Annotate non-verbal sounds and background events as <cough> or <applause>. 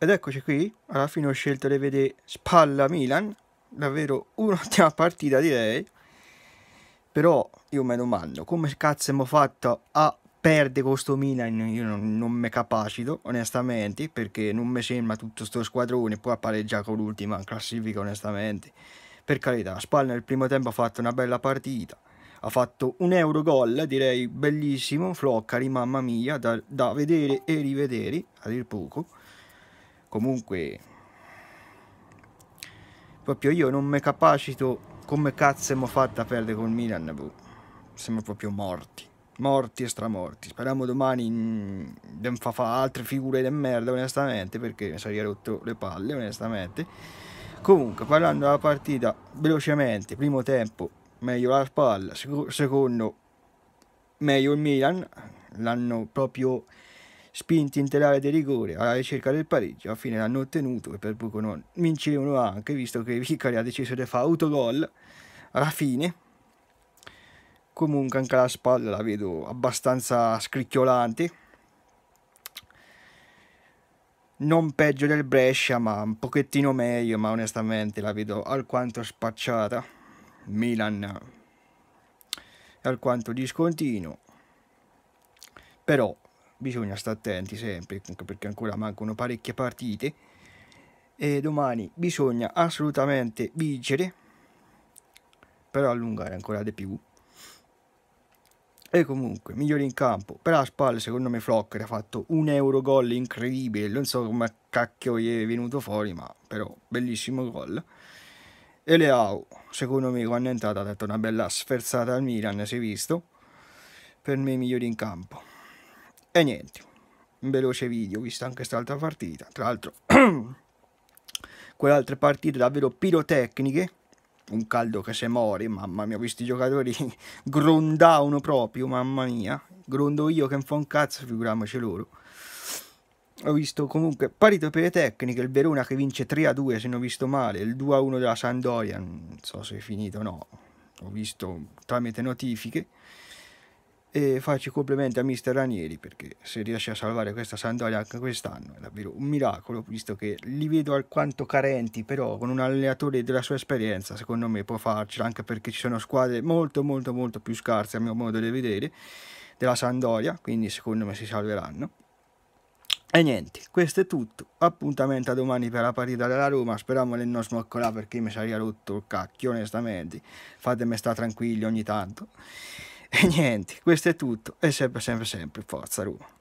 Ed eccoci qui, alla fine ho scelto le vede Spalla Milan, davvero un'ottima <laughs> partita direi. Però io mi domando, come cazzo abbiamo fatto a perdere questo Milan io non, non me capacito onestamente perché non mi sembra tutto sto squadrone poi a pareggiare con l'ultima classifica onestamente per carità Spalla nel primo tempo ha fatto una bella partita ha fatto un euro gol direi bellissimo Floccari mamma mia da, da vedere e rivedere a dir poco comunque proprio io non mi capacito come cazzo siamo fatti a perdere col Milan boh. siamo proprio morti morti e stramorti speriamo domani non mm, fa, fa altre figure di merda onestamente perché mi sarei rotto le palle onestamente comunque parlando della partita velocemente primo tempo meglio la spalla secondo meglio il Milan l'hanno proprio spinti in telare di rigore alla ricerca del pareggio, alla fine l'hanno ottenuto e per poco non vincevano anche, visto che Vicari ha deciso di fare autogol alla fine. Comunque anche la spalla la vedo abbastanza scricchiolante. Non peggio del Brescia, ma un pochettino meglio, ma onestamente la vedo alquanto spacciata. Milan è alquanto discontinuo. Però bisogna stare attenti sempre, comunque perché ancora mancano parecchie partite. E domani bisogna assolutamente vincere, però allungare ancora di più. E comunque, migliore in campo. Per la spalla, secondo me, Flocker ha fatto un euro gol incredibile. Non so come cacchio gli è venuto fuori, ma però, bellissimo gol. E Leao, secondo me, quando è entrata ha dato una bella sferzata al Milan, si è visto. Per me, migliore in campo. E niente, un veloce video, visto anche quest'altra partita. Tra l'altro, <clears throat> quelle altre partite davvero pirotecniche. Un caldo che se muore, mamma mia, questi giocatori <laughs> grondavano proprio, mamma mia. Grondo io che non fa un cazzo, figuriamoci loro. Ho visto comunque parito per le tecniche, il Verona che vince 3-2 se non ho visto male, il 2-1 della Sandoria, non so se è finito o no, ho visto tramite notifiche e faccio i complimenti a mister Ranieri perché se riesce a salvare questa Sandoria anche quest'anno è davvero un miracolo visto che li vedo alquanto carenti però con un allenatore della sua esperienza secondo me può farcela anche perché ci sono squadre molto molto molto più scarse a mio modo di vedere della Sandoria quindi secondo me si salveranno e niente, questo è tutto. Appuntamento a domani per la partita della Roma. Speriamo che non smoccola perché mi sarei rotto il cacchio, onestamente. Fatemi stare tranquilli ogni tanto. E niente, questo è tutto e sempre sempre sempre forza Roma.